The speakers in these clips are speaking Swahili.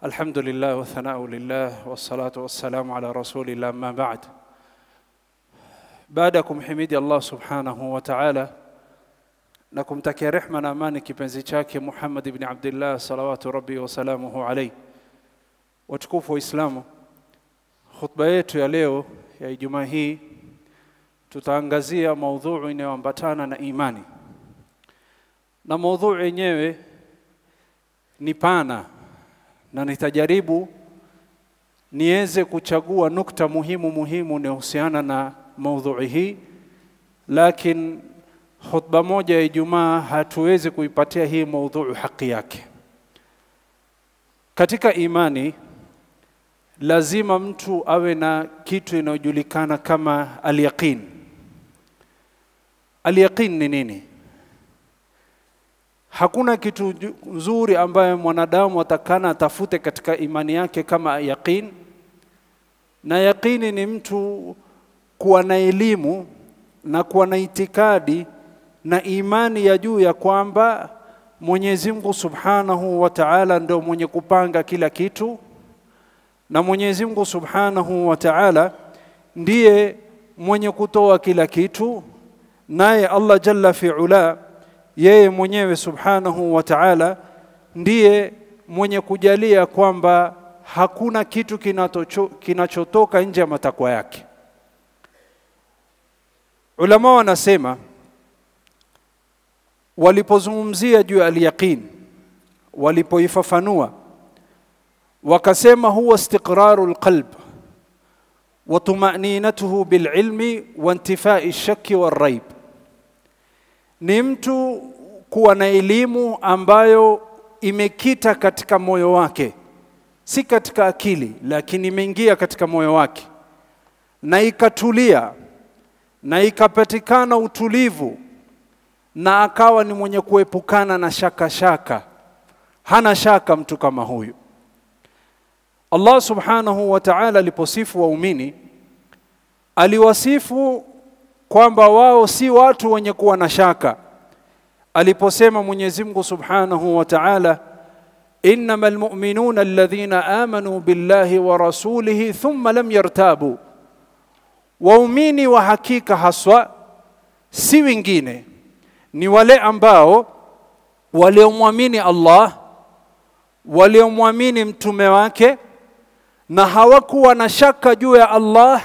Alhamdulillah wa thanau lillah wassalatu wassalamu ala rasulillah amma ba'd. Baada ya kumhimidi Allah subhanahu wa ta'ala na kumtakia rehma na amani kipenzi chake Muhammad ibn Abdullah salawatu rabbi wa salamuhu alayhi, Waislamu, khutba yetu ya leo ya Ijumaa hii tutaangazia maudhuu inayoambatana na imani, na maudhuu yenyewe ni pana na nitajaribu niweze kuchagua nukta muhimu muhimu inayohusiana na maudhui hii, lakini khutba moja ya Ijumaa hatuwezi kuipatia hii maudhui haki yake. Katika imani lazima mtu awe na kitu inayojulikana kama alyaqin. Alyaqin ni nini? Hakuna kitu nzuri ambayo mwanadamu atakana atafute katika imani yake kama yaqin, na yaqini ni mtu kuwa na elimu na kuwa na itikadi na imani ya juu ya kwamba Mwenyezi Mungu Subhanahu wa Ta'ala ndio mwenye kupanga kila kitu na Mwenyezi Mungu Subhanahu wa Ta'ala ndiye mwenye kutoa kila kitu naye Allah Jalla fi'ala yeye mwenyewe subhanahu wa ta'ala ndiye mwenye kujalia kwamba hakuna kitu kinachotoka nje ya matakwa yake ulama wanasema walipozungumzia juu ya al-yaqin walipoifafanua wakasema huwa istiqraru al-qalb wa tumaninatuhu bil-ilmi wa intifai shakki war-raib ni mtu kuwa na elimu ambayo imekita katika moyo wake si katika akili lakini imeingia katika moyo wake na ikatulia na ikapatikana utulivu na akawa ni mwenye kuepukana na shaka shaka hana shaka mtu kama huyu Allah subhanahu wa ta'ala aliposifu waumini aliwasifu kwamba wao si watu wenye kuwa na shaka aliposema Mwenyezi Mungu Subhanahu wa Ta'ala innamal mu'minuna alladhina amanu billahi wa rasulihi thumma lam yartabu waumini wa hakika haswa si wengine ni wale ambao waliomwamini Allah waliomwamini mtume wake na hawakuwa na shaka juu ya Allah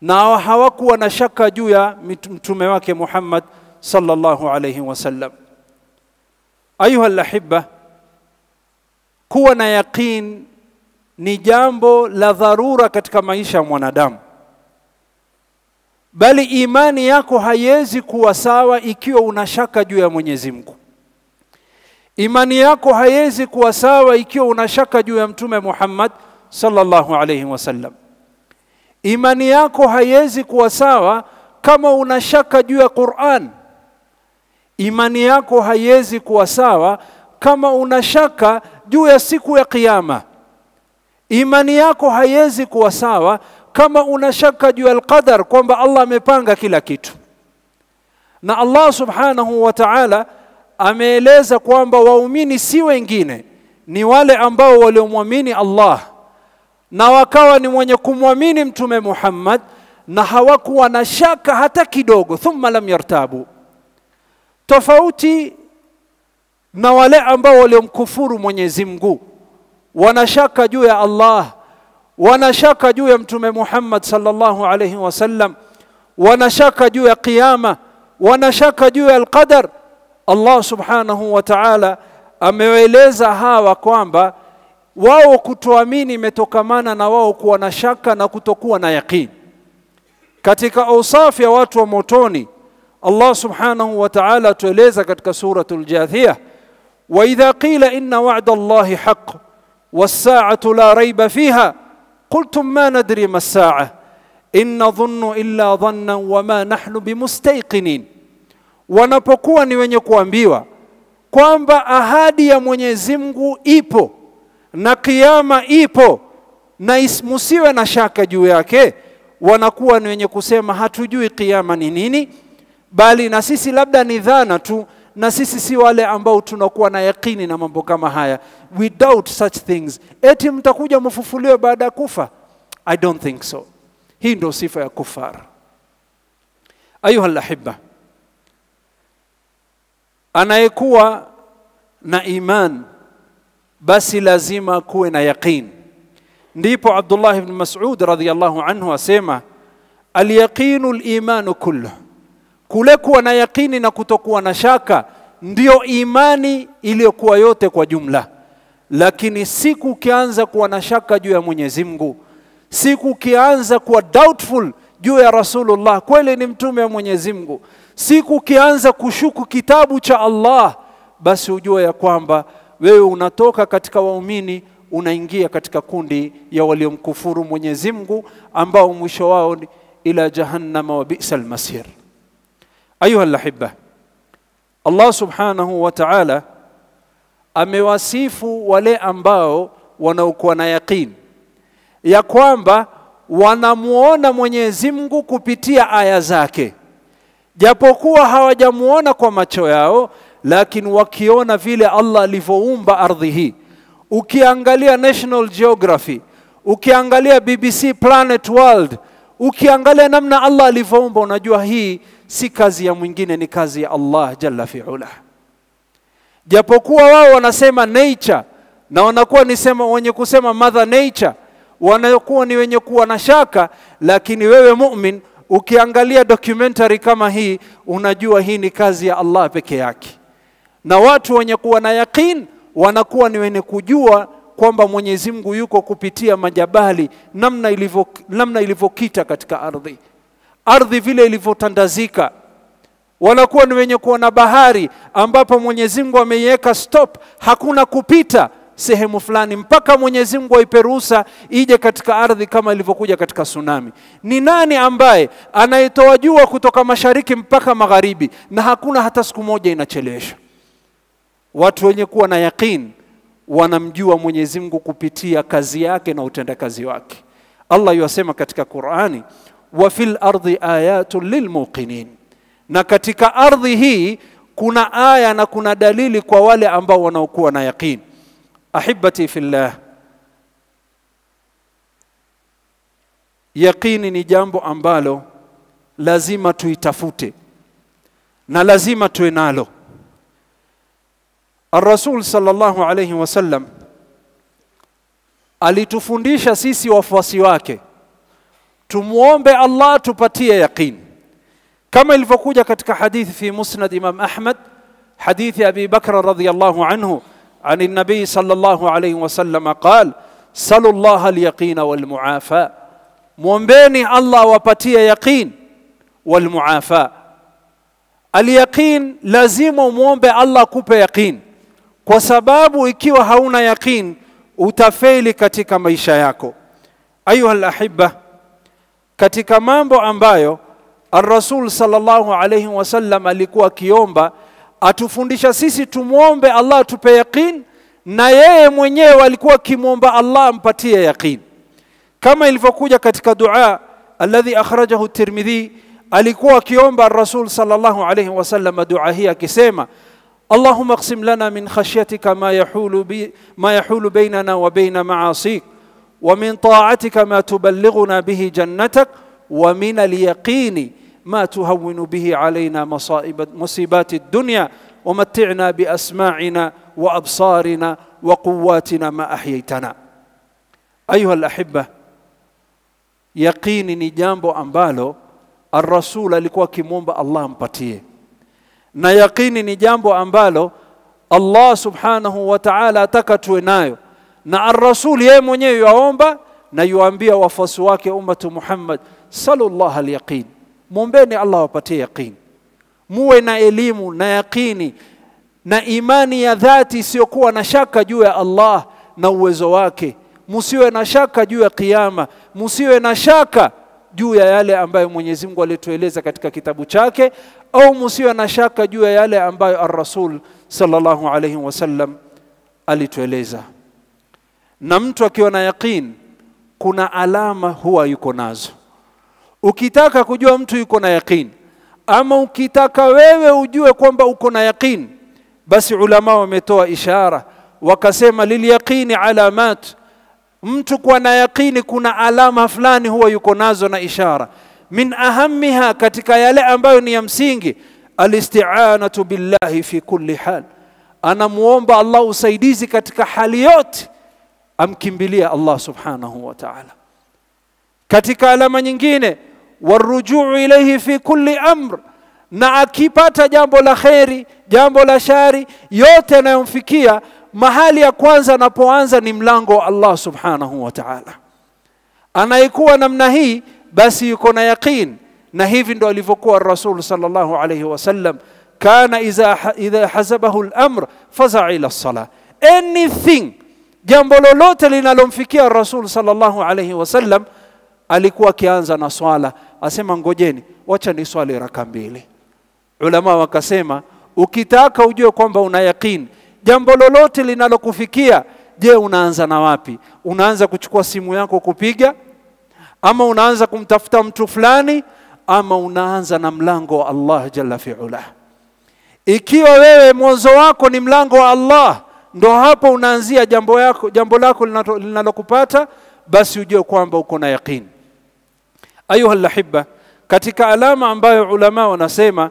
na hawakuwa na shaka juu ya mtume wake Muhammad صلى الله عليه وسلم ayuha lahibba kuwa na yaqin ni jambo la dharura katika maisha ya mwanadamu bali imani yako haiwezi kuwa sawa ikiwa una shaka juu ya Mwenyezi Mungu imani yako haiwezi kuwa sawa ikiwa una shaka juu ya mtume Muhammad sallallahu alaihi wasallam imani yako haiwezi kuwa sawa kama una shaka juu ya Qur'an imani yako haiwezi kuwa sawa kama una shaka juu ya siku ya kiyama imani yako haiwezi kuwa sawa kama una shaka juu ya alqadar kwamba Allah amepanga kila kitu na Allah subhanahu wa ta'ala ameeleza kwamba waumini si wengine ni wale ambao waliomwamini Allah na wakawa ni mwenye kumwamini mtume Muhammad na hawakuwa na shaka hata kidogo thumma lam yartabu tofauti na wale ambao waliomkufuru Mwenyezi Mungu wanashaka juu ya Allah wanashaka juu ya mtume Muhammad sallallahu alayhi wasallam wanashaka juu ya kiyama wanashaka juu ya alqadar Allah subhanahu wa ta'ala amewaeleza hawa kwamba wao kutoamini imetokamana na wao kuwa na shaka na kutokuwa na yaqini katika usafi ya watu wa motoni Allah subhanahu wa ta'ala tueleza katika suratul Jathia wa idha qila inna wa'da Allahi haqq was-sa'atu la rayba fiha qultum ma nadri ma as-sa'a in nadhunnu illa dhanna wa ma nahnu bimustayqinin wanapokuwa ni wenye kuambiwa kwamba ahadi ya Mwenyezi Mungu ipo na kiyama ipo na musiwe na shaka juu yake wanakuwa ni wenye kusema hatujui kiyama ni nini bali na sisi labda ni dhana tu na sisi si wale ambao tunakuwa na yakini na mambo kama haya we doubt such things eti mtakuja mfufuliwe baada ya kufa i don't think so hii ndio sifa ya kufar ayuha lahiba anayekuwa na iman basi lazima kuwe na yaqin ndipo abdullah ibn mas'ud radhiyallahu anhu asema alyaqinu limanu kulluh kule kuwa na yakini na kutokuwa na shaka ndio imani iliyokuwa yote kwa jumla. Lakini siku ukianza kuwa na shaka juu ya Mwenyezi Mungu, siku ukianza kuwa doubtful juu ya Rasulullah kweli ni mtume wa Mwenyezi Mungu, siku ukianza kushuku kitabu cha Allah, basi ujue ya kwamba wewe unatoka katika waumini unaingia katika kundi ya waliomkufuru Mwenyezi Mungu ambao mwisho wao ila jahannama wa bi'sal masir. Ayuha alahibba, Allah subhanahu wa ta'ala amewasifu wale ambao wanaokuwa na yaqini ya kwamba wanamuona Mwenyezi Mungu kupitia aya zake, japokuwa hawajamuona kwa macho yao, lakini wakiona vile Allah alivyoumba ardhi hii. Ukiangalia National Geography, ukiangalia BBC Planet World, ukiangalia namna Allah alivyoumba, unajua hii si kazi ya mwingine ni kazi ya Allah jalla fiula japokuwa wao wanasema nature na wanakuwa ni sema wenye kusema mother nature wanakuwa ni wenye kuwa na shaka lakini wewe mu'min ukiangalia documentary kama hii unajua hii ni kazi ya Allah peke yake na watu wenye kuwa na yaqin wanakuwa ni wenye kujua kwamba Mwenyezi Mungu yuko kupitia majabali namna ilivyo namna ilivyokita katika ardhi ardhi vile ilivyotandazika wanakuwa ni wenye kuona bahari ambapo Mwenyezi Mungu ameiweka stop, hakuna kupita sehemu fulani mpaka Mwenyezi Mungu aiperuhusa ije katika ardhi kama ilivyokuja katika tsunami. Ni nani ambaye anayetoa jua kutoka mashariki mpaka magharibi na hakuna hata siku moja inachelewesha? Watu wenye kuwa na yaqin wanamjua Mwenyezi Mungu kupitia kazi yake na utendakazi wake. Allah yuasema katika Qur'ani wa fil ardi ayatun lilmuqinin, na katika ardhi hii kuna aya na kuna dalili kwa wale ambao wanaokuwa na yaqin. Ahibati fillah, yaqini ni jambo ambalo lazima tuitafute na lazima tuwe nalo. Ar-Rasul sallallahu alayhi wasallam alitufundisha sisi wafuasi wake tumuombe Allah tupatie yaqin kama ilivyokuja katika hadithi fi musnad Imam Ahmad hadithi Abi Bakr radhiyallahu anhu عن النبي صلى الله عليه وسلم قال سلوا الله اليقين والمعافاة مؤمني الله وبتي يقين والمعافاة اليقين lazima muombe Allah kupe yaqin kwa sababu ikiwa hauna yaqin utafeli katika maisha yako ayuha alahibba katika mambo ambayo Ar-Rasul sallallahu alayhi wasallam alikuwa akiomba atufundisha sisi tumwombe Allah atupe yaqin na yeye mwenyewe alikuwa akimwomba Allah ampatie yaqin kama ilivyokuja katika dua alladhi akhrajahu tirmidhi alikuwa akiomba Rasul sallallahu alayhi wasallam dua hii akisema Allahumma qsim lana min khashyatika ma yahulu bi ma yahulu bainana wa bain ma'asik ومن طاعتك ما تبلغنا به جنتك ومن اليقين ما تهون به علينا مصائب مصيبات الدنيا ومتعنا باسماعنا وابصارنا وقواتنا ما احييتنا ايها الاحبه يقين نجام jambo الرسول لكوا rasul الله akimwomba نا يقين نجام yaqini الله سبحانه وتعالى تكتوينايو na ar-rasul yeye mwenyewe yaomba na yuambia wafuasi wake ummatu Muhammad sallallahu al-yaqin muombeni Allah wapatie yaqin muwe na elimu na yaqini na imani ya dhati isiyokuwa na shaka juu ya Allah na uwezo wake musiwe na shaka juu ya kiyama musiwe na shaka juu ya yale ambayo Mwenyezi Mungu alitueleza katika kitabu chake au musiwe na shaka juu ya yale ambayo ar-rasul sallallahu alayhi wasallam alitueleza na mtu akiwa na yaqeen kuna alama huwa yuko nazo ukitaka kujua mtu yuko na yaqeen ama ukitaka wewe ujue kwamba uko na yaqeen basi ulama wametoa ishara wakasema lilyaqini alamat mtu kwa na yaqini kuna alama fulani huwa yuko nazo na ishara min ahamiha katika yale ambayo ni ya msingi alisti'anatu billahi fi kulli hal anamuomba Allah usaidizi katika hali yote amkimbilia Allah subhanahu wa ta'ala katika alama nyingine warujuu ilayhi fi kulli amr na akipata jambo la kheri jambo la shari yote yanayomfikia mahali ya kwanza anapoanza ni mlango wa Allah subhanahu wa ta'ala anayekuwa namna hii basi yuko na yaqeen na hivi ndo alivyokuwa rasul sallallahu alayhi wasallam kana idha idha hazabahu al-amr faza ila as-salah anything jambo lolote linalomfikia rasul sallallahu alaihi wasallam alikuwa akianza na swala asema ngojeni wacha ni swali raka mbili ulama wakasema ukitaka ujue kwamba una yaqini jambo lolote linalokufikia je unaanza na wapi unaanza kuchukua simu yako kupiga ama unaanza kumtafuta mtu fulani ama unaanza na mlango wa Allah jalla fi'ala ikiwa wewe mwanzo wako ni mlango wa Allah ndo hapo unaanzia jambo yako jambo lako linalokupata basi ujue kwamba uko na yaqini ayuha lahiba katika alama ambayo ulama wanasema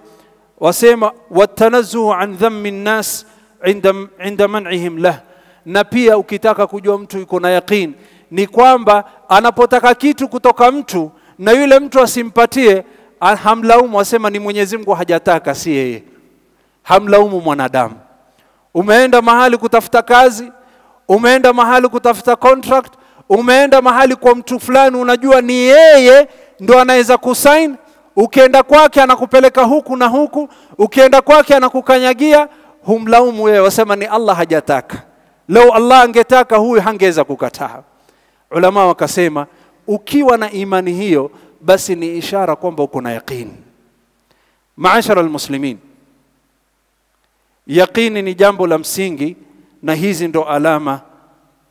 wasema watanazzuhu an dhammi nnas inda, inda man'ihim lah na pia ukitaka kujua mtu yuko na yaqini ni kwamba anapotaka kitu kutoka mtu na yule mtu asimpatie hamlaumu wasema ni Mwenyezi Mungu hajataka si yeye hamlaumu mwanadamu umeenda mahali kutafuta kazi umeenda mahali kutafuta contract umeenda mahali kwa mtu fulani unajua ni yeye ndo anaweza kusain ukienda kwake anakupeleka huku na huku ukienda kwake anakukanyagia humlaumu wewe wasema ni Allah hajataka lau Allah angetaka huyu hangeweza kukataa ulama wakasema ukiwa na imani hiyo basi ni ishara kwamba uko na yaqini maashara almuslimin Yaqini ni jambo la msingi, na hizi ndo alama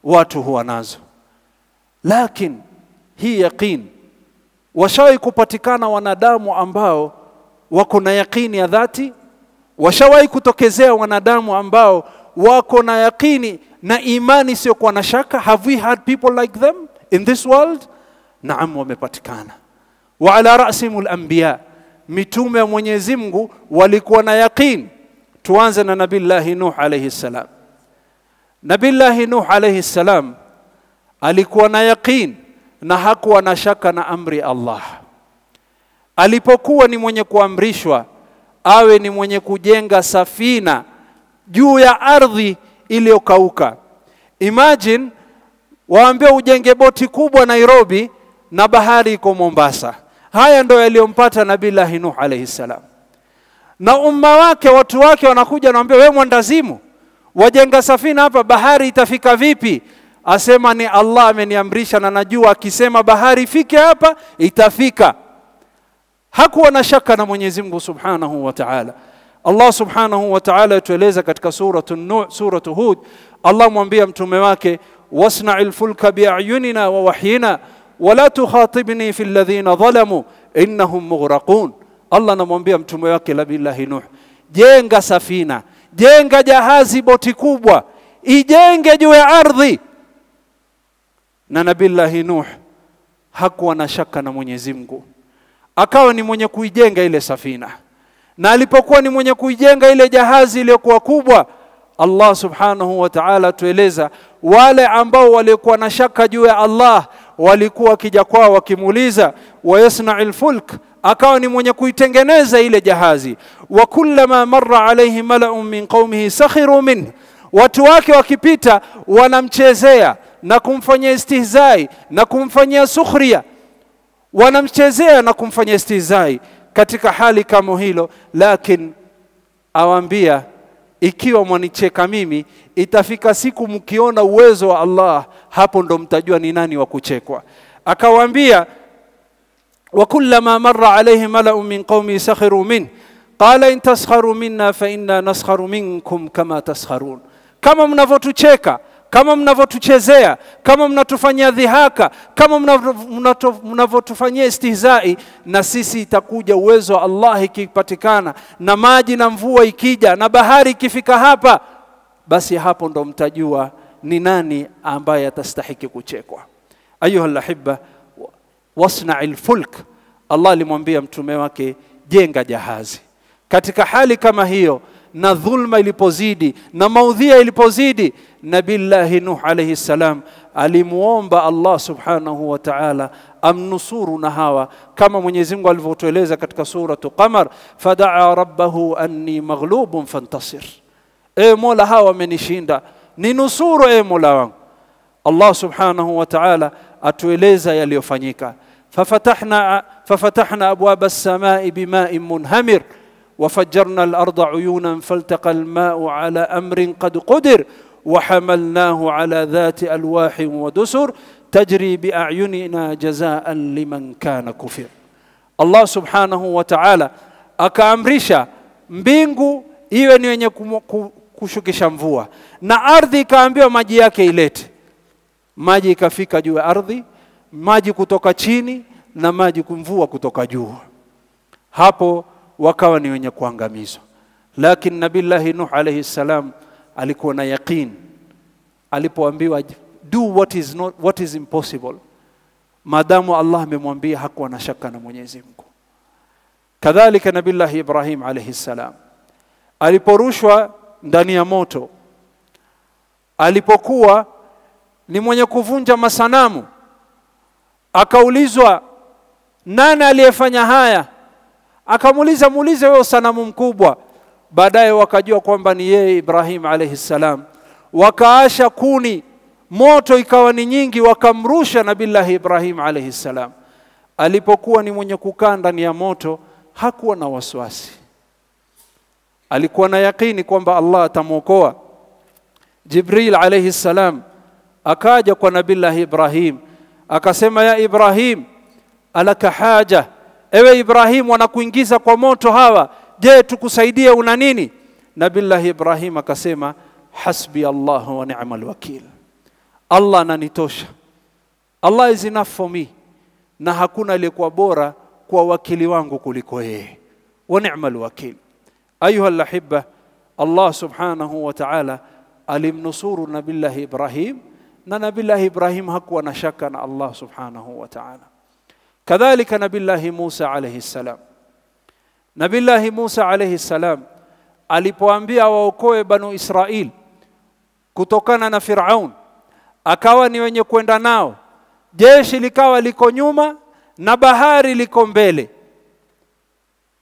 watu huwa nazo, lakini hii yaqini washawahi kupatikana wanadamu ambao wako na yaqini ya dhati, washawahi kutokezea wanadamu ambao wako na yaqini na imani isiyokuwa na shaka. Have we had people like them in this world? Naam, wamepatikana. Wa ala rasimul anbiya, mitume wa Mwenyezi Mungu walikuwa na yaqini tuanze na nabillahi nuh alayhi salam nabillahi nuh alayhi salam alikuwa na yaqin na hakuwa na shaka na amri Allah alipokuwa ni mwenye kuamrishwa awe ni mwenye kujenga safina juu ya ardhi iliyokauka imagine waambie ujenge boti kubwa Nairobi na bahari iko Mombasa haya ndo yaliyompata nabillahi nuh alayhi salam na umma wake, watu wake wanakuja wanamwambia, wewe mwandazimu, wajenga safina hapa, bahari itafika vipi? Asema ni Allah ameniamrisha, na najua akisema bahari ifike hapa itafika. Hakuwa na shaka na Mwenyezi Mungu Subhanahu wa Ta'ala. Allah Subhanahu wa Ta'ala atueleza katika suratu Nuh, suratu Hud, Allah mwambia mtume wake wasna'il fulka bi'ayunina wa wahyina wala tukhatibni fil ladhina zalamu innahum mughraqun Allah anamwambia mtume wake nabillahi Nuh, jenga safina, jenga jahazi, boti kubwa, ijenge juu ya ardhi. Na nabillahi Nuh hakuwa na shaka na Mwenyezi Mungu, akawa ni mwenye kuijenga ile safina, na alipokuwa ni mwenye kuijenga ile jahazi iliyokuwa kubwa Allah subhanahu wa ta'ala tueleza wale ambao walikuwa na shaka juu ya Allah walikuwa wakija kwao wakimuuliza wayasna'ul fulk akawa ni mwenye kuitengeneza ile jahazi wa kullama marra alayhi mala'un min qaumihi sakhiru min watu wake wakipita wanamchezea na kumfanyia istihzai na kumfanyia sukhria wanamchezea na kumfanyia istihzai katika hali kama hilo lakin awambia ikiwa mwanicheka mimi itafika siku mkiona uwezo wa Allah hapo ndo mtajua ni nani wa kuchekwa akawaambia وكلما مر عليه ملأ من قومه سخروا منه قال إن تسخروا منا فإنا نسخر منكم كما تسخرون kama mnavyotucheka kama mnavyotuchezea kama mnatufanyia dhihaka kama mnavyotufanyia istihzai na sisi itakuja uwezo wa allah ikipatikana na maji na mvua ikija na bahari ikifika hapa basi hapo ndo mtajua ni nani ambaye atastahiki kuchekwa ayuha lahiba wasna'il fulk, Allah alimwambia mtume wake jenga jahazi. Katika hali kama hiyo na dhulma ilipozidi na maudhia ilipozidi, Nabillahi Nuh alayhi salam alimuomba Allah subhanahu wa ta'ala amnusuru na hawa, kama Mwenyezi Mungu alivyotueleza katika suratu Qamar, fadaa rabbahu anni maghlubun fantasir, e Mola, hawa wamenishinda, ninusuru e Mola wangu. Allah subhanahu wa ta'ala atueleza yaliyofanyika ففتحنا ففتحنا ابواب السماء بماء منهمر وفجرنا الارض عيونا فالتقى الماء على امر قد قدر وحملناه على ذات الواح ودسر تجري باعيننا جزاء لمن كان كفر الله سبحانه وتعالى اكامرشا akaamrisha mbingu iwe ni wenye kushukisha mvua na ardhi ikaambiwa maji yake ilete maji ikafika juu ya ardhi maji kutoka chini na maji kumvua kutoka juu hapo wakawa ni wenye kuangamizwa lakini nabillahi nuh alayhi salam alikuwa na yaqeen alipoambiwa do what is not, what is impossible madamu allah amemwambia hakuwa na shaka na mwenyezi mungu kadhalika nabillahi ibrahim alayhi salam aliporushwa ndani ya moto alipokuwa ni mwenye kuvunja masanamu akaulizwa nani aliyefanya haya akamuuliza muulize wewe sanamu mkubwa baadaye wakajua kwamba ni yeye Ibrahim alayhi salam wakaasha kuni moto ikawa ni nyingi wakamrusha nabillahi Ibrahim alayhi salam alipokuwa ni mwenye kukaa ndani ya moto hakuwa na wasiwasi alikuwa na yakini kwamba Allah atamwokoa Jibril alayhi salam akaja kwa nabillahi Ibrahim akasema ya Ibrahim alaka haja ewe Ibrahim wanakuingiza kwa moto hawa je tukusaidie una nini nabillahi Ibrahim akasema hasbi Allah wa ni'mal wakil Allah ananitosha Allah is enough for me na hakuna aliyekuwa bora kwa wakili wangu kuliko yeye wa ni'mal wakil ayuha alahibba Allah subhanahu wa ta'ala alimnusuru nabillahi Ibrahim na nabillahi Ibrahim hakuwa na shaka na Allah subhanahu wa ta'ala kadhalika nabillahi Musa alayhi salam nabillahi Musa alayhi salam alipoambia waokoe banu Israil kutokana na Firaun akawa ni wenye kwenda nao jeshi likawa liko nyuma na bahari liko mbele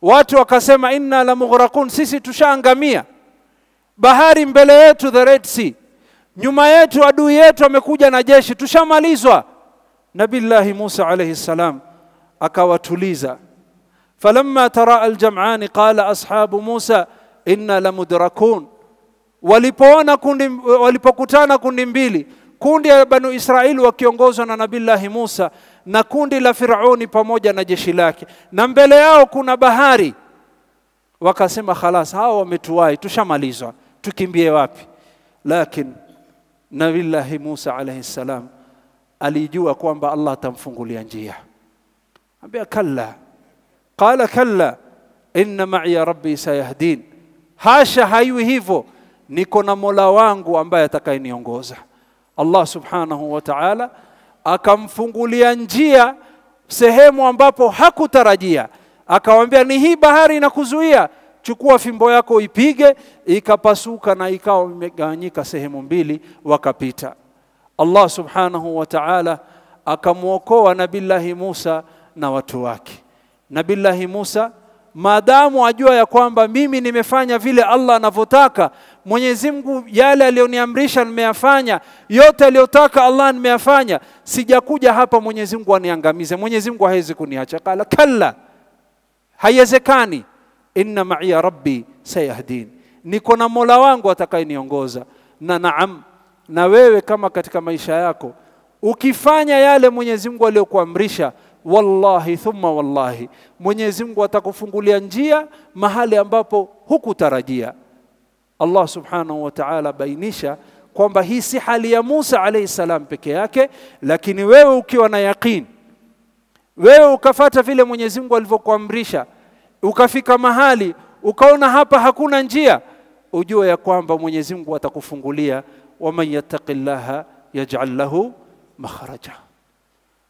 watu wakasema inna la mughraqun sisi tushaangamia bahari mbele yetu the red sea nyuma yetu adui yetu amekuja na jeshi tushamalizwa nabillahi Musa alayhi salam akawatuliza falamma tara aljam'ani qala ashabu Musa inna lamudrakun walipoona kundi walipokutana kundi mbili kundi ya banu Israeli wakiongozwa na nabillahi Musa na kundi la Firauni pamoja na jeshi lake na mbele yao kuna bahari wakasema khalas hawa wametuwai tushamalizwa tukimbie wapi lakini Nabillahi Musa alayhi salam alijua kwamba Allah atamfungulia njia. Ambia kalla. Qala kalla inna ma'iya rabbi sayahdin. Hasha haiwi hivyo. Niko na Mola wangu ambaye atakayeniongoza. Allah Subhanahu wa Ta'ala akamfungulia njia sehemu ambapo hakutarajia. Akamwambia ni hii bahari inakuzuia chukua fimbo yako ipige, ikapasuka na ikawa imegawanyika sehemu mbili, wakapita. Allah subhanahu wa ta'ala akamwokoa Nabillahi Musa na watu wake. Nabillahi Musa maadamu ajua ya kwamba mimi nimefanya vile Allah anavyotaka, Mwenyezi Mungu yale aliyoniamrisha nimeyafanya, yote aliyotaka Allah nimeyafanya, sijakuja hapa Mwenyezi Mungu aniangamize. Mwenyezi Mungu hawezi kuniacha. Kala kalla, haiwezekani inna ma'iya rabbi sayahdin, niko na mola wangu atakayeniongoza. Na naam, na wewe kama katika maisha yako ukifanya yale Mwenyezi Mungu aliyokuamrisha, wallahi thumma wallahi, Mwenyezi Mungu atakufungulia njia mahali ambapo hukutarajia. Allah subhanahu wa ta'ala bainisha kwamba hii si hali ya Musa alayhi salam peke yake, lakini wewe ukiwa na yaqini, wewe ukafata vile Mwenyezi Mungu alivyokuamrisha ukafika mahali ukaona hapa hakuna njia ujue ya kwamba Mwenyezi Mungu atakufungulia wa man yattaqillaha yaj'al lahu makhraja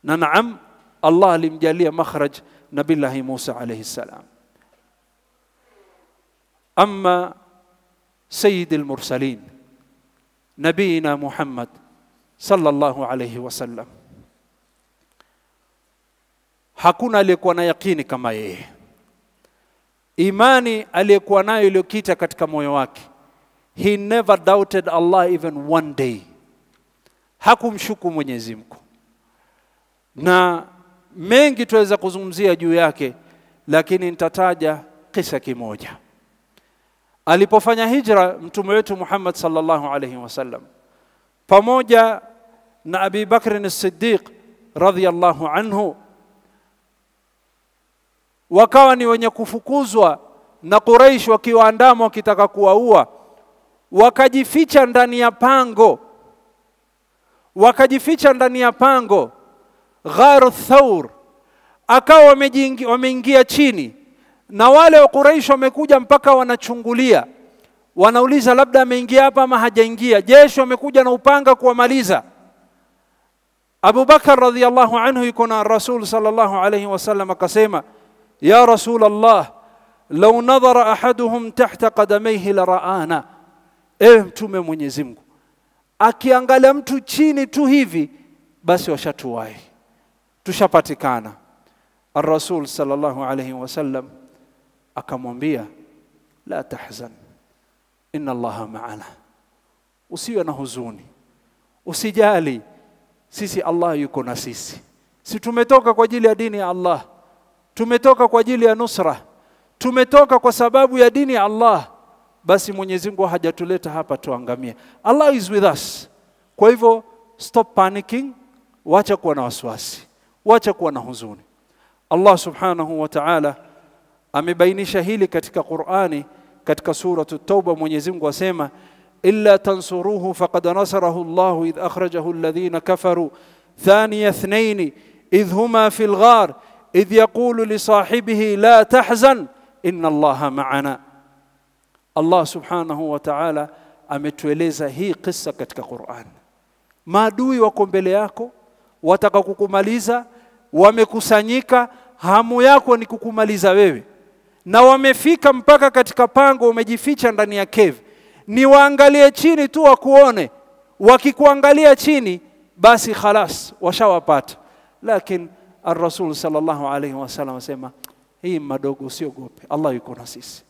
na naam Allah alimjalia makhraj nabillahi Musa alayhi salam amma sayyid al-mursalin nabiyina Muhammad sallallahu alayhi wa sallam hakuna aliyekuwa na yakini kama yeye imani aliyekuwa nayo iliyokita katika moyo wake he never doubted Allah even one day hakumshuku Mwenyezi Mungu na mengi tuweza kuzungumzia juu yake lakini nitataja kisa kimoja alipofanya hijra mtume wetu Muhammad sallallahu alayhi wasallam pamoja na Abi Bakr as-Siddiq radhiyallahu anhu wakawa ni wenye kufukuzwa na Quraish wakiwaandama wakitaka kuwaua wakajificha ndani ya pango wakajificha ndani ya pango Ghar Thawr, akawa wameingia chini na wale wa Quraish wamekuja mpaka wanachungulia wanauliza labda ameingia hapa ama hajaingia jeshi wamekuja na upanga kuwamaliza Abu Bakar radhiallahu anhu yuko na Rasul sallallahu alayhi wasallam akasema يا رسول الله لو nadhara ahaduhum tahta qadamaihi la raana ewe mtume mwenyezi akiangalia mtu chini tu hivi basi washatuwahi tushapatikana الرسول صلى الله عليه وسلم akamwambia la tahzan inna allaha maana usiwe na huzuni usijali sisi Allah yuko na sisi si tumetoka kwa ajili ya dini ya Allah tumetoka kwa ajili ya nusra tumetoka kwa sababu ya dini ya Allah basi Mwenyezi Mungu hajatuleta hapa tuangamie Allah is with us kwa hivyo stop panicking wacha kuwa na wasiwasi wacha kuwa na huzuni Allah subhanahu wa ta'ala amebainisha hili katika Qur'ani katika sura Tauba Mwenyezi Mungu asema illa tansuruhu faqad nasarahu Allah idh akhrajahu alladhina kafaru thaniya ithnaini idh huma fil ghar idh yaqulu li la tahzan inna allaha ma'ana Allah subhanahu wa ta'ala ametueleza hii kisa katika Qur'an maadui wako mbele yako wataka kukumaliza wamekusanyika hamu yako ni kukumaliza wewe na wamefika mpaka katika pango umejificha ndani ya cave ni waangalie chini tu wakuone wakikuangalia chini basi khalas washawapata lakini Ar-Rasul sallallahu alaihi wasallam asema hii madogo usiogope Allah yuko na sisi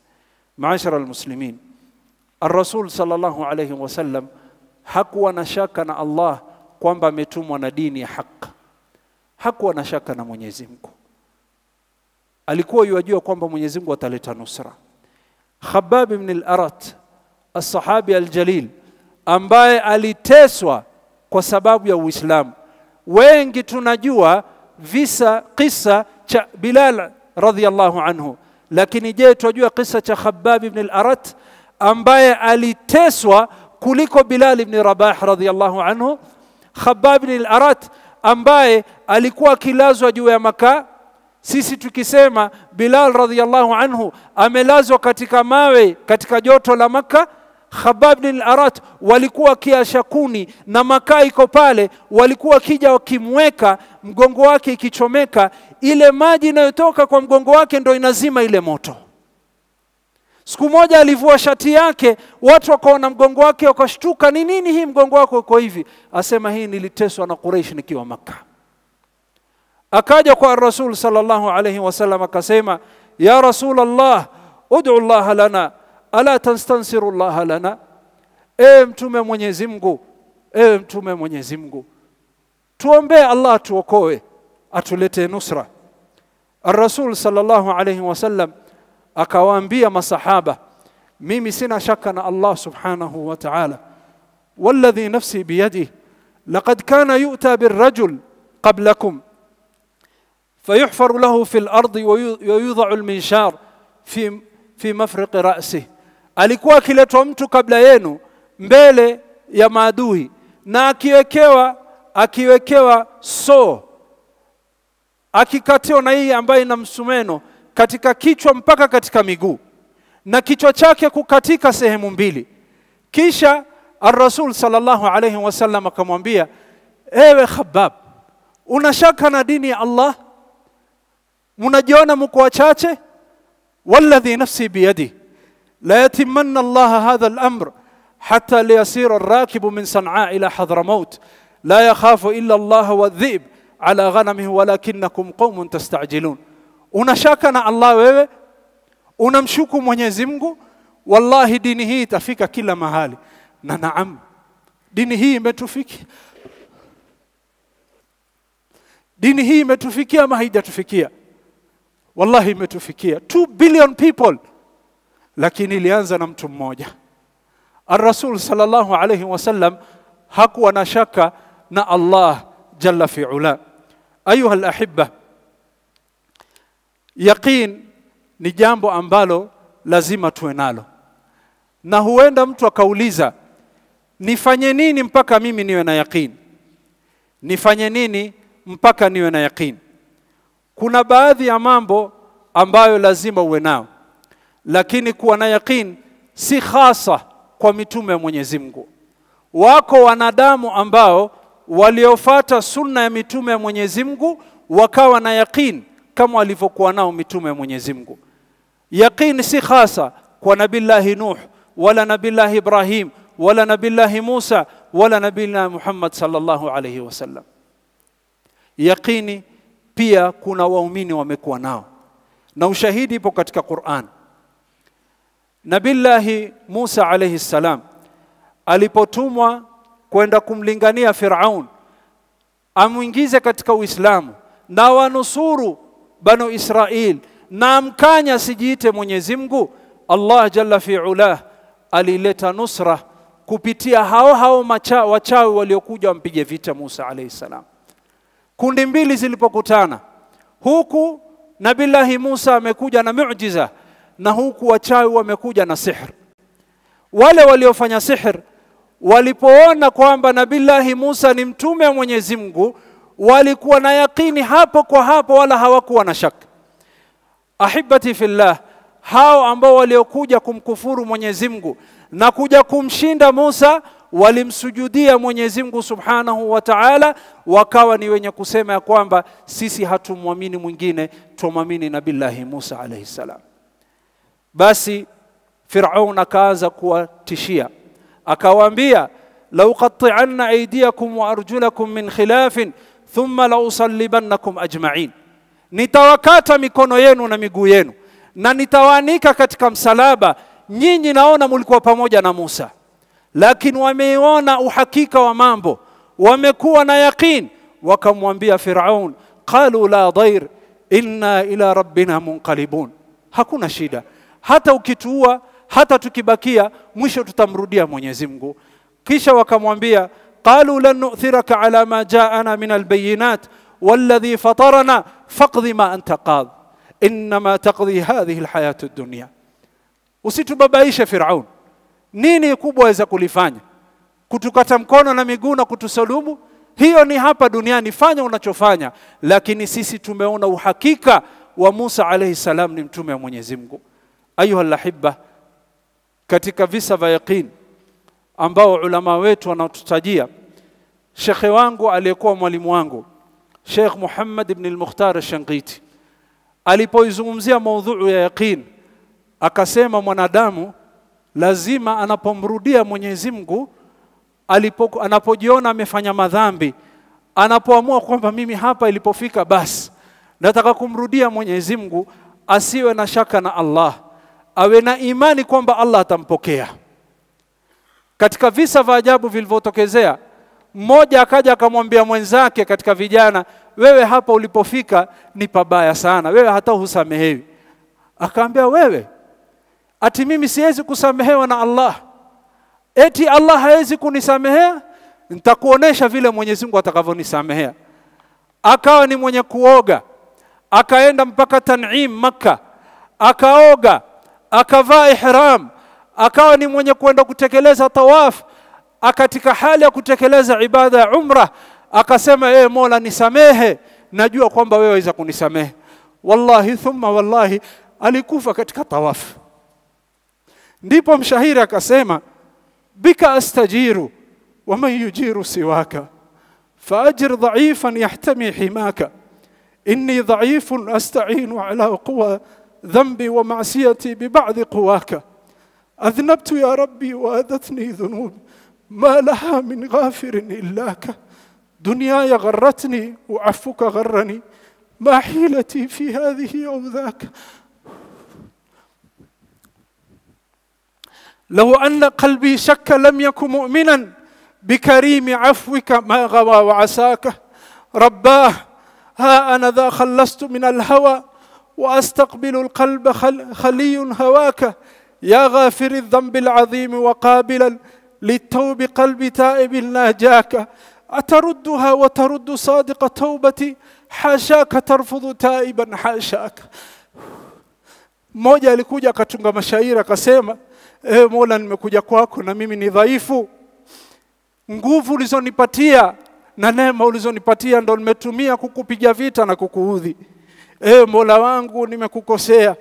maashara almuslimin Ar-Rasul sallallahu alaihi wasallam hakuwa na shaka na Allah kwamba ametumwa na dini ya haki hakuwa na shaka na Mwenyezi Mungu alikuwa yajua kwamba Mwenyezi Mungu ataleta nusra Khabbab ibn al-Arat as-sahabi al-jalil ambaye aliteswa kwa sababu ya Uislamu wengi tunajua visa kisa cha Bilal radhiallahu anhu lakini je tunajua kisa cha Khabbab ibn al-Arat ambaye aliteswa kuliko Bilal ibn Rabah radhiallahu anhu Khabbab ibn al-Arat ambaye alikuwa akilazwa juu ya makaa sisi tukisema Bilal radhiallahu anhu amelazwa katika mawe katika joto la makka Khabab bin Arat walikuwa kiashakuni kuni na makaa iko pale, walikuwa kija wakimweka mgongo wake ikichomeka, ile maji inayotoka kwa mgongo wake ndo inazima ile moto. Siku moja alivua shati yake, watu wakaona mgongo wake wakashtuka, ni nini hii mgongo wako uko hivi? Asema hii niliteswa na Quraysh nikiwa Makka. Akaja kwa Rasul sallallahu alaihi wasallam akasema, ya Rasul Allah ud'u Allah lana ala tastansiru llaha lana ewe mtume mwenyezi mungu ewe mtume mwenyezi mungu tuombee allah atuokoe atuletee nusra arasul sallallahu alaihi wasallam akawaambia masahaba mimi sina shaka na allah subhanahu wa taala والذي نفسي بيده لقد كان يؤتى بالرجل قبلكم فيحفر له في الارض ويوضع المنشار في في مفرق راسه alikuwa akiletwa mtu kabla yenu mbele ya maadui na akiwekewa akiwekewa so akikatiwa na hii ambayo ina msumeno katika kichwa mpaka katika miguu na kichwa chake kukatika sehemu mbili kisha ar-rasul sallallahu alayhi wasallam akamwambia ewe khabab unashaka na dini ya Allah mnajiona mko wachache walladhi nafsi biyadihi لا يتمن الله هذا الأمر حتى ليسير الراكب من صنعاء إلى حضرموت لا يخاف إلا الله والذئب على ghanamihi walakinakum qaumun tastajilun, unashaka na Allah wewe, unamshuku Mwenyezi Mungu. Wallahi, dini hii itafika kila mahali, na naam, dini hii imetufiki, dini hii imetufikia ama haijatufikia? Wallahi imetufikia. 2 billion people lakini ilianza na mtu mmoja Ar-Rasul sallallahu alayhi wasallam hakuwa na shaka na Allah jalla fi ula ayuha al-ahibba ni jambo ambalo lazima tuwe nalo na huenda mtu akauliza nifanye nini mpaka mimi niwe na yaqin nifanye nini mpaka niwe na yaqin kuna baadhi ya mambo ambayo lazima uwe nao lakini kuwa na yakin si hasa kwa mitume ya Mwenyezi Mungu. Wako wanadamu ambao waliofata sunna ya mitume ya Mwenyezi Mungu wakawa na yakin kama walivyokuwa nao mitume ya Mwenyezi Mungu. Yakin si hasa kwa nabillahi Nuh wala nabillahi Ibrahim wala nabillahi Musa wala nabillahi Muhammad sallallahu alayhi wasallam. Yaqini pia kuna waumini wamekuwa nao na ushahidi ipo katika Qur'an Nabillahi Musa alayhi salam alipotumwa kwenda kumlingania Firaun amwingize katika Uislamu na wanusuru banu Israil na amkanya sijiite Mwenyezi Mungu Allah jalla fi'ala alileta nusra kupitia hao hao macha, wachawi waliokuja wampige vita Musa alayhi salam kundi mbili zilipokutana huku nabillahi Musa amekuja na miujiza na huku wachawi wamekuja na sihr wale waliofanya sihr walipoona kwamba nabillahi Musa ni mtume wa Mwenyezi Mungu walikuwa na yakini hapo kwa hapo wala hawakuwa na shaka ahibati fillah hao ambao waliokuja kumkufuru Mwenyezi Mungu na kuja kumshinda Musa walimsujudia Mwenyezi Mungu Subhanahu wa Ta'ala wakawa ni wenye kusema ya kwamba sisi hatumwamini mwingine tumwamini nabillahi Musa alayhi salam Basi Firaun akaanza kuwatishia, akawaambia lauqati'anna aydiyakum wa arjulakum min khilafin thumma la usallibannakum ajma'in, nitawakata mikono yenu na miguu yenu na nitawaanika katika msalaba. Nyinyi naona mulikuwa pamoja na Musa, lakini wameona uhakika wa mambo, wamekuwa na yaqini, wakamwambia Firaun qalu la dhair inna ila rabbina munqalibun, hakuna shida hata ukituua hata tukibakia mwisho tutamrudia Mwenyezi Mungu kisha wakamwambia qalu lan nu'thiraka ala ma ja'ana min albayinat walladhi fatarana faqdi ma anta qad inma taqdi hadhihi alhayat ad-dunya usitubabaishe Firaun nini kubwa waweza kulifanya kutukata mkono na miguu na kutusulumu hiyo ni hapa duniani fanya unachofanya lakini sisi tumeona uhakika wa Musa alayhi salam ni mtume wa Mwenyezi Mungu ayuha lahibba katika visa vya yaqin ambao ulama wetu wanatutajia shekhe wangu aliyekuwa mwalimu wangu Sheikh Muhammad ibn al-Mukhtar al-Shanqiti alipoizungumzia maudhuu ya yaqin akasema mwanadamu lazima anapomrudia Mwenyezi Mungu anapojiona amefanya madhambi anapoamua kwamba mimi hapa ilipofika basi nataka kumrudia Mwenyezi Mungu asiwe na shaka na Allah awe na imani kwamba Allah atampokea katika visa vya ajabu vilivyotokezea mmoja akaja akamwambia mwenzake katika vijana wewe hapa ulipofika ni pabaya sana wewe hata husamehewi akaambia wewe ati mimi siwezi kusamehewa na Allah eti Allah hawezi kunisamehea nitakuonesha vile Mwenyezi Mungu atakavyonisamehea akawa ni mwenye kuoga akaenda mpaka Tan'im Makka akaoga akavaa ihram akawa ni mwenye kwenda kutekeleza tawaf akatika hali ya kutekeleza ibada ya umra akasema yeye eh, Mola nisamehe najua kwamba wewe waweza kunisamehe wallahi thumma wallahi alikufa katika tawaf ndipo mshahiri akasema bika astajiru waman yujiru siwaka faajir dha'ifan yahtami himaka inni dha'ifun asta'inu ala quwa ذنبي ومعصيتي ببعض قواك أذنبت يا ربي وأذتني ذنوب ما لها من غافر إلاك دنياي غرتني وعفوك غرني ما حيلتي في هذه أو ذاك لو أن قلبي شك لم يكن مؤمنا بكريم عفوك ما غوى وعساك رباه ها أنا ذا خلصت من الهوى واستقبل القلب خلي هواك يا غافر الذنب العظيم وقابلا للتوب قلب تائب ناجاك اتردها وترد صادق توبتي حاشاك tarfudhu تائبا حاشاك mmoja alikuja akatunga mashairi akasema e, Mola nimekuja kwako na mimi ni dhaifu nguvu ulizonipatia na neema ulizonipatia ndo nimetumia kukupiga vita na kukuudhi e Mola wangu nimekukosea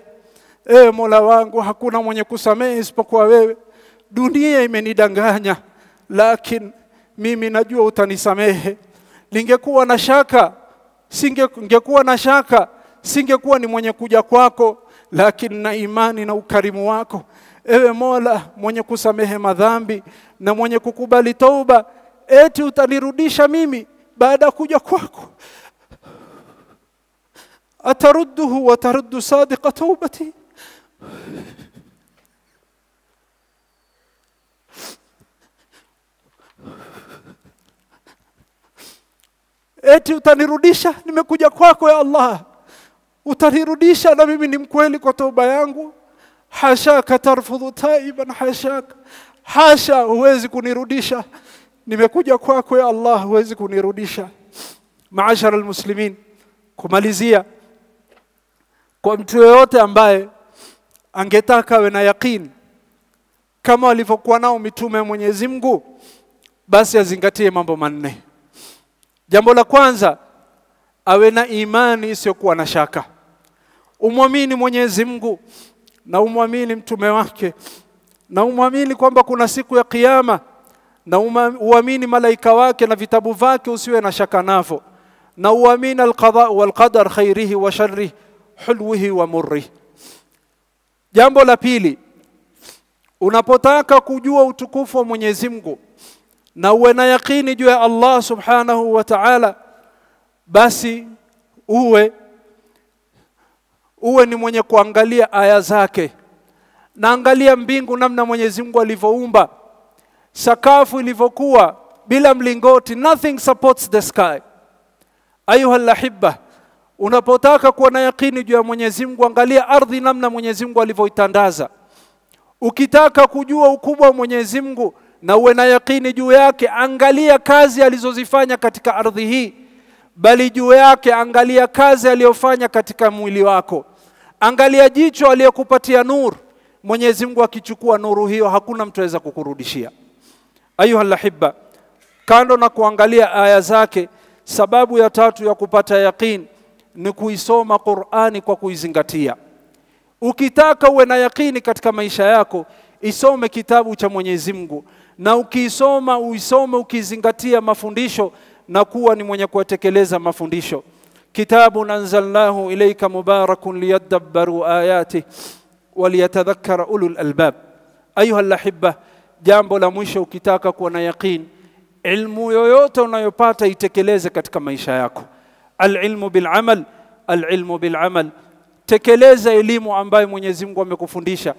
e Mola wangu hakuna mwenye kusamehe isipokuwa wewe dunia imenidanganya lakini mimi najua utanisamehe ningekuwa na shaka singekuwa na shaka singekuwa ni mwenye kuja kwako lakini na imani na ukarimu wako ewe Mola mwenye kusamehe madhambi na mwenye kukubali toba, eti utanirudisha mimi baada ya kuja kwako أترده وترد صادق توبتي eti utanirudisha nimekuja kwako ya Allah utanirudisha na mimi ni mkweli kwa toba yangu hashaka tarfudhu taiban hashaka hasha huwezi kunirudisha nimekuja kwako ya Allah huwezi kunirudisha maashara almuslimin kumalizia kwa mtu yeyote ambaye angetaka awe na yakin kama walivyokuwa nao mitume ya Mwenyezi Mungu, basi azingatie mambo manne. Jambo la kwanza, awe na imani isiyokuwa na shaka, umwamini Mwenyezi Mungu na umwamini mtume wake na umwamini kwamba kuna siku ya Kiyama na uamini malaika wake na vitabu vyake, usiwe na shaka navyo, na uamini alqadha walqadar khairihi wa sharrihi hulwihi wa murri jambo la pili unapotaka kujua utukufu wa Mwenyezi Mungu na uwe na yakini juu ya Allah subhanahu wa ta'ala basi uwe uwe ni mwenye kuangalia aya zake naangalia mbingu namna Mwenyezi Mungu alivyoumba sakafu ilivyokuwa bila mlingoti nothing supports the sky ayuha lahibba unapotaka kuwa na yakini juu ya Mwenyezi Mungu angalia ardhi namna Mwenyezi Mungu alivyoitandaza ukitaka kujua ukubwa wa Mwenyezi Mungu na uwe na yakini juu yake angalia kazi alizozifanya katika ardhi hii bali juu yake angalia kazi aliyofanya katika mwili wako angalia jicho aliyokupatia nuru Mwenyezi Mungu akichukua nuru hiyo hakuna mtu aweza kukurudishia ayuha lahibba kando na kuangalia aya zake sababu ya tatu ya kupata yaqini ni kuisoma Qur'ani kwa kuizingatia. Ukitaka uwe na yakini katika maisha yako, isome kitabu cha Mwenyezi Mungu na ukiisoma uisome ukizingatia mafundisho na kuwa ni mwenye kuyatekeleza mafundisho. Kitabu anzalnahu ilayka mubarakun liyadabbaru ayati waliyatadhakkara ulul albab. Ayuha alahibba, jambo la mwisho ukitaka kuwa na yakini, ilmu yoyote unayopata itekeleze katika maisha yako alilmu bilamal alilmu bilamal tekeleza elimu ambayo Mwenyezi Mungu amekufundisha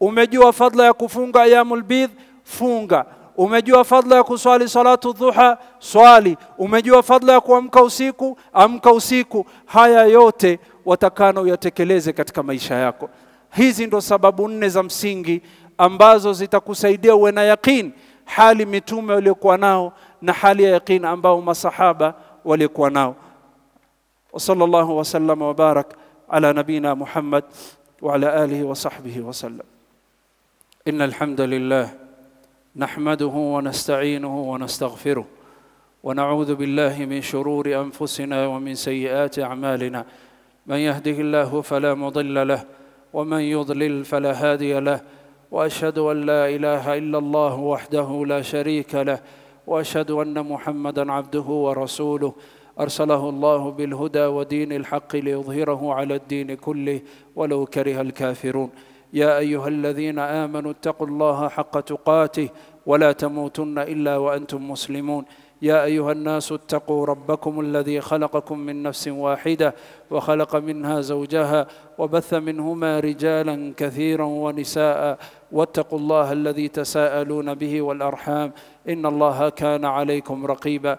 umejua fadla ya kufunga ayamul lbidh funga umejua fadla ya kuswali salatu dhuha swali umejua fadla ya kuamka usiku amka usiku haya yote watakana uyatekeleze katika maisha yako hizi ndo sababu nne za msingi ambazo zitakusaidia uwe na yaqin hali mitume waliokuwa nao na hali ya yaqin ambao masahaba waliokuwa nao وصلى الله وسلم وبارك على نبينا محمد وعلى اله وصحبه وسلم ان الحمد لله نحمده ونستعينه ونستغفره ونعوذ بالله من شرور انفسنا ومن سيئات اعمالنا من يهده الله فلا مضل له ومن يضلل فلا هادي له واشهد ان لا اله الا الله وحده لا شريك له واشهد ان محمدا عبده ورسوله ارسله الله بالهدى ودين الحق ليظهره على الدين كله ولو كره الكافرون يا ايها الذين امنوا اتقوا الله حق تقاته ولا تموتن الا وانتم مسلمون يا ايها الناس اتقوا ربكم الذي خلقكم من نفس واحده وخلق منها زوجها وبث منهما رجالا كثيرا ونساء واتقوا الله الذي تساءلون به والارحام ان الله كان عليكم رقيبا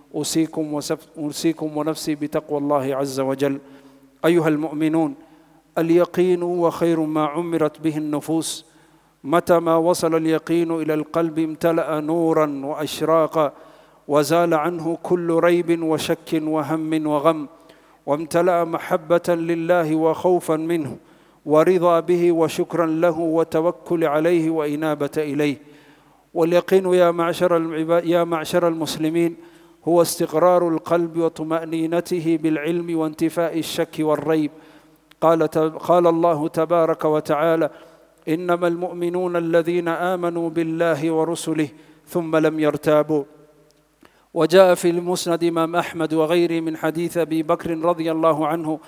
أوصيكم, أوصيكم ونفسي بتقوى الله عز وجل أيها المؤمنون اليقين هو خير ما عمرت به النفوس متى ما وصل اليقين إلى القلب امتلأ نورا وأشراقا وزال عنه كل ريب وشك وهم وغم وامتلأ محبة لله وخوفا منه ورضا به وشكرا له وتوكل عليه وإنابة إليه واليقين يا معشر يا معشر المسلمين هو استقرار القلب وطمأنينته بالعلم وانتفاء الشك والريب قال, قال الله تبارك وتعالى إنما المؤمنون الذين آمنوا بالله ورسله ثم لم يرتابوا وجاء في المسند إمام أحمد وغيره من حديث أبي بكر رضي الله عنه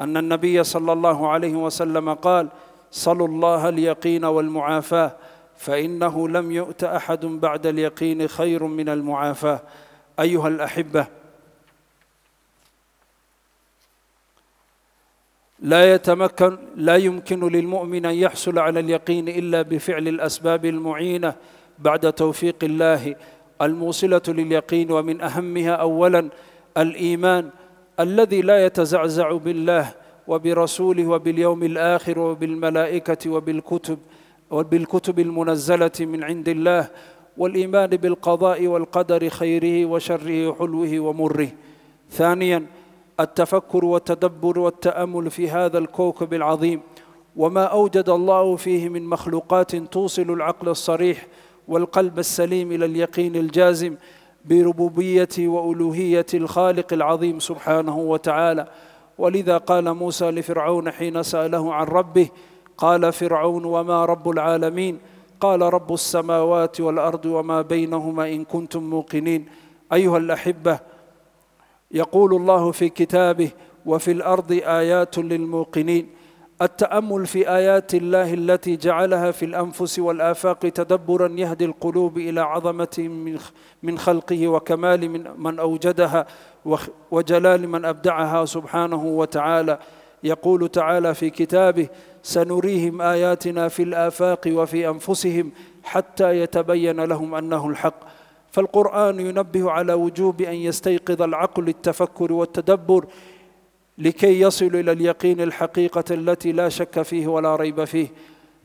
أن النبي صلى الله عليه وسلم قال صلوا الله اليقين والمعافاة فإنه لم يؤت أحد بعد اليقين خير من المعافاة أيها الأحبة لا يتمكن لا يمكن للمؤمن أن يحصل على اليقين إلا بفعل الأسباب المعينة بعد توفيق الله الموصلة لليقين ومن أهمها أولا الإيمان الذي لا يتزعزع بالله وبرسوله وباليوم الآخر وبالملائكة وبالكتب وبالكتب المنزلة من عند الله والإيمان بالقضاء والقدر خيره وشره حلوه ومره ثانيا التفكر والتدبر والتأمل في هذا الكوكب العظيم وما أوجد الله فيه من مخلوقات توصل العقل الصريح والقلب السليم إلى اليقين الجازم بربوبية وألوهية الخالق العظيم سبحانه وتعالى ولذا قال موسى لفرعون حين سأله عن ربه قال فرعون وما رب العالمين ؟ قال رب السماوات والارض وما بينهما ان كنتم موقنين ايها الاحبه يقول الله في كتابه وفي الارض ايات للموقنين التامل في ايات الله التي جعلها في الانفس والافاق تدبرا يهدي القلوب الى عظمه من خلقه وكمال من, من اوجدها وجلال من ابدعها سبحانه وتعالى يقول تعالى في كتابه سنريهم آياتنا في الآفاق وفي أنفسهم حتى يتبين لهم أنه الحق فالقرآن ينبه على وجوب أن يستيقظ العقل التفكر والتدبر لكي يصل إلى اليقين الحقيقة التي لا شك فيه ولا ريب فيه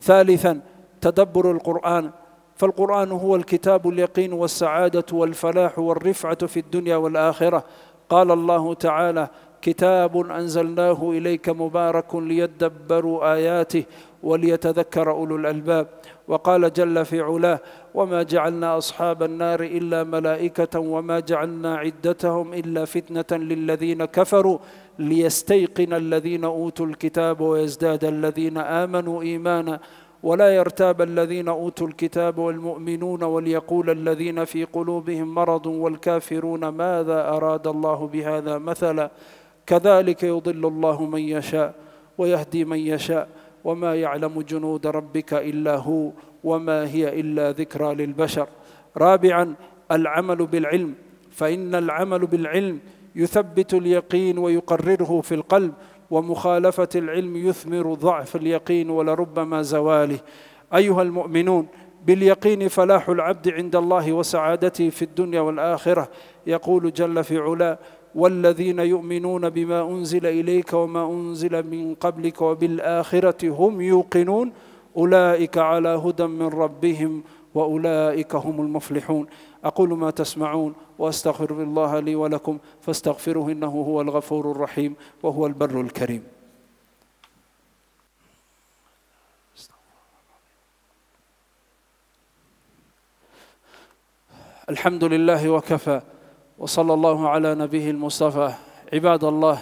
ثالثا تدبر القرآن فالقرآن هو الكتاب اليقين والسعادة والفلاح والرفعة في الدنيا والآخرة قال الله تعالى كتاب انزلناه اليك مبارك ليدبروا اياته وليتذكر اولو الالباب وقال جل في علاه وما جعلنا اصحاب النار الا ملائكه وما جعلنا عدتهم الا فتنه للذين كفروا ليستيقن الذين اوتوا الكتاب ويزداد الذين امنوا ايمانا ولا يرتاب الذين اوتوا الكتاب والمؤمنون وليقول الذين في قلوبهم مرض والكافرون ماذا اراد الله بهذا مثلا كذلك يضل الله من يشاء ويهدي من يشاء وما يعلم جنود ربك الا هو وما هي الا ذكرى للبشر رابعا العمل بالعلم فان العمل بالعلم يثبت اليقين ويقرره في القلب ومخالفه العلم يثمر ضعف اليقين ولربما زواله ايها المؤمنون باليقين فلاح العبد عند الله وسعادته في الدنيا والاخره يقول جل في علاه والذين يؤمنون بما أنزل إليك وما أنزل من قبلك وبالآخرة هم يوقنون أولئك على هدى من ربهم وأولئك هم المفلحون أقول ما تسمعون وأستغفر الله لي ولكم فاستغفروه إنه هو الغفور الرحيم وهو البر الكريم الحمد لله وكفى وصلى الله على نبيه المصطفى عباد الله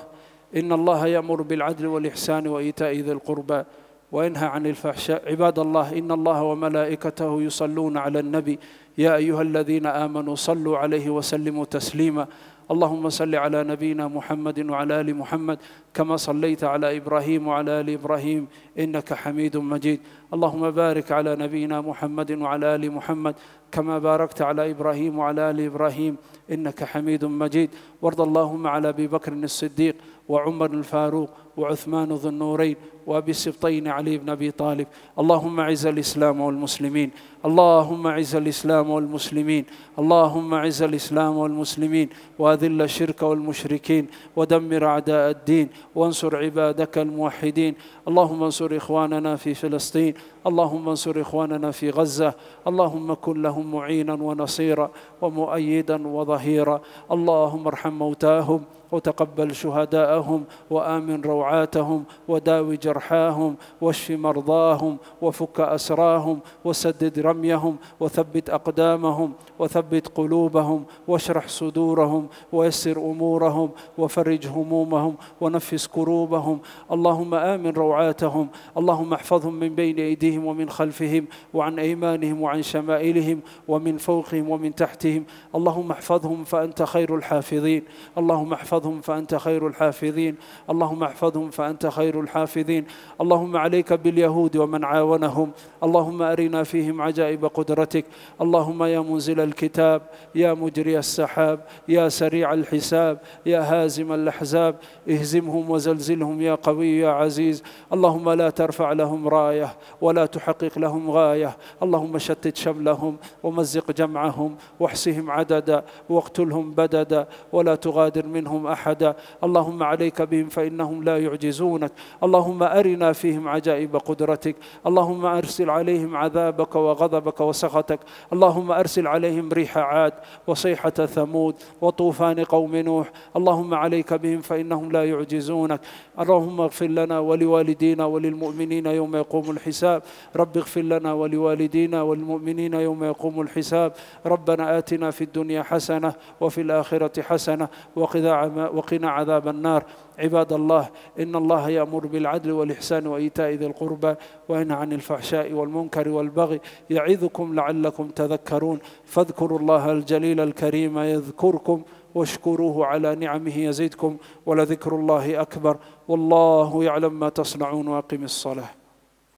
إن الله يأمر بالعدل والإحسان وإيتاء ذي القربى وينهى عن الفحشاء عباد الله إن الله وملائكته يصلون على النبي يا أيها الذين آمنوا صلوا عليه وسلموا تسليما اللهم صل على نبينا محمد وعلى ال محمد كما صليت على ابراهيم وعلى ال ابراهيم انك حميد مجيد اللهم بارك على نبينا محمد وعلى ال محمد كما باركت على إبراهيم وعلى آل إبراهيم إنك حميد مجيد وارض اللهم على ابي بكر الصديق وعمر الفاروق وعثمان ذو النورين وابي السبطين علي بن ابي طالب اللهم اعز الاسلام والمسلمين اللهم اعز الاسلام والمسلمين اللهم اعز الاسلام والمسلمين واذل الشرك والمشركين ودمر اعداء الدين وانصر عبادك الموحدين اللهم انصر اخواننا في فلسطين اللهم انصر اخواننا في غزه اللهم كن لهم معينا ونصيرا ومؤيدا وظهيرا اللهم ارحم وارحم موتاهم وتقبل شهداءهم وآمن روعاتهم وداوي جرحاهم واشف مرضاهم وفك أسراهم وسدد رميهم وثبت أقدامهم وثبت قلوبهم واشرح صدورهم ويسر أمورهم وفرج همومهم ونفس كروبهم اللهم آمن روعاتهم اللهم احفظهم من بين أيديهم ومن خلفهم وعن أيمانهم وعن شمائلهم ومن فوقهم ومن تحتهم اللهم احفظهم فأنت خير الحافظين اللهم احفظهم احفظهم فأنت خير الحافظين اللهم احفظهم فأنت خير الحافظين اللهم عليك باليهود ومن عاونهم اللهم أرنا فيهم عجائب قدرتك اللهم يا منزل الكتاب يا مجري السحاب يا سريع الحساب يا هازم الأحزاب اهزمهم وزلزلهم يا قوي يا عزيز اللهم لا ترفع لهم راية ولا تحقق لهم غاية اللهم شتت شملهم ومزق جمعهم واحسهم عددا واقتلهم بددا ولا تغادر منهم احدا اللهم عليك بهم فانهم لا يعجزونك اللهم ارنا فيهم عجائب قدرتك اللهم ارسل عليهم عذابك وغضبك وسخطك اللهم ارسل عليهم ريح عاد وصيحه ثمود وطوفان قوم نوح اللهم عليك بهم فانهم لا يعجزونك اللهم اغفر لنا ولوالدينا وللمؤمنين يوم يقوم الحساب رب اغفر لنا ولوالدينا والمؤمنين يوم يقوم الحساب ربنا آتنا في الدنيا حسنة وفي الآخرة حسنة وقذا الرحمة وقنا عذاب النار عباد الله إن الله يأمر بالعدل والإحسان وإيتاء ذي القربى وينهى عن الفحشاء والمنكر والبغي يعظكم لعلكم تذكرون فاذكروا الله الجليل الكريم يذكركم واشكروه على نعمه يزيدكم ولذكر الله أكبر والله يعلم ما تصنعون وأقم الصلاة